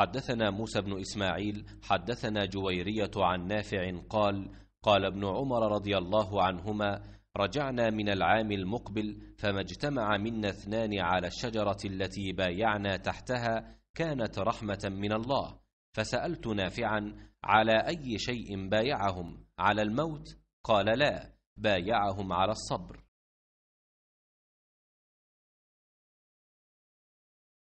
حدثنا موسى بن إسماعيل حدثنا جويرية عن نافع قال قال ابن عمر رضي الله عنهما رجعنا من العام المقبل فما اجتمع منا اثنان على الشجرة التي بايعنا تحتها كانت رحمة من الله فسألت نافعا على أي شيء بايعهم على الموت قال لا بايعهم على الصبر